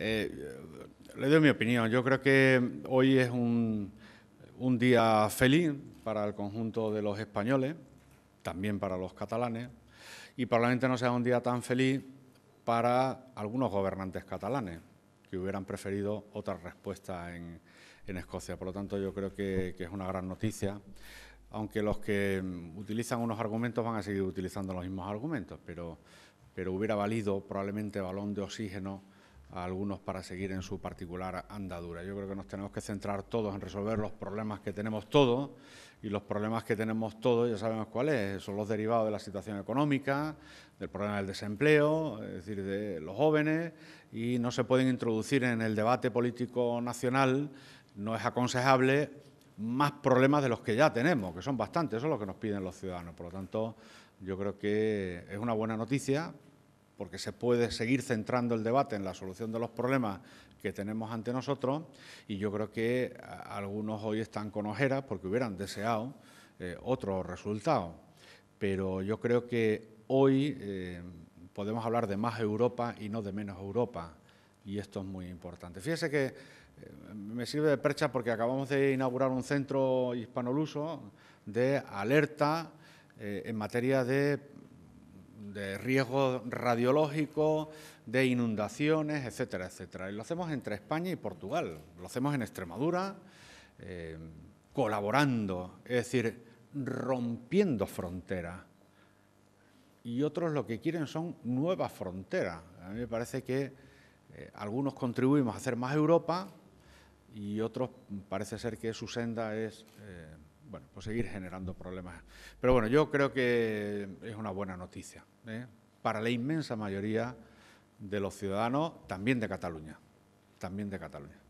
Eh, le doy mi opinión. Yo creo que hoy es un, día feliz para el conjunto de los españoles, también para los catalanes, y probablemente no sea un día tan feliz para algunos gobernantes catalanes que hubieran preferido otra respuesta en, Escocia. Por lo tanto, yo creo que, que, es una gran noticia, aunque los que utilizan unos argumentos van a seguir utilizando los mismos argumentos, pero, pero hubiera valido probablemente balón de oxígeno a algunos para seguir en su particular andadura. Yo creo que nos tenemos que centrar todos en resolver los problemas que tenemos todos y los problemas que tenemos todos ya sabemos cuáles son los derivados de la situación económica, del problema del desempleo, es decir, de los jóvenes y no se pueden introducir en el debate político nacional, no es aconsejable más problemas de los que ya tenemos, que son bastantes, eso es lo que nos piden los ciudadanos. Por lo tanto, yo creo que es una buena noticia, porque se puede seguir centrando el debate en la solución de los problemas que tenemos ante nosotros y yo creo que algunos hoy están con ojeras porque hubieran deseado eh, otro resultado. Pero yo creo que hoy eh, podemos hablar de más Europa y no de menos Europa y esto es muy importante. Fíjese que eh, me sirve de percha porque acabamos de inaugurar un centro hispanoluso de alerta en materia de de riesgo radiológico, de inundaciones, etcétera, etcétera. Y lo hacemos entre España y Portugal, lo hacemos en Extremadura, eh, colaborando, es decir, rompiendo fronteras. Y otros lo que quieren son nuevas fronteras. A mí me parece que eh, algunos contribuimos a hacer más Europa y otros parece ser que su senda es... Eh, bueno, pues seguir generando problemas. Pero bueno, yo creo que es una buena noticia ¿eh? para la inmensa mayoría de los ciudadanos, también de Cataluña, también de Cataluña.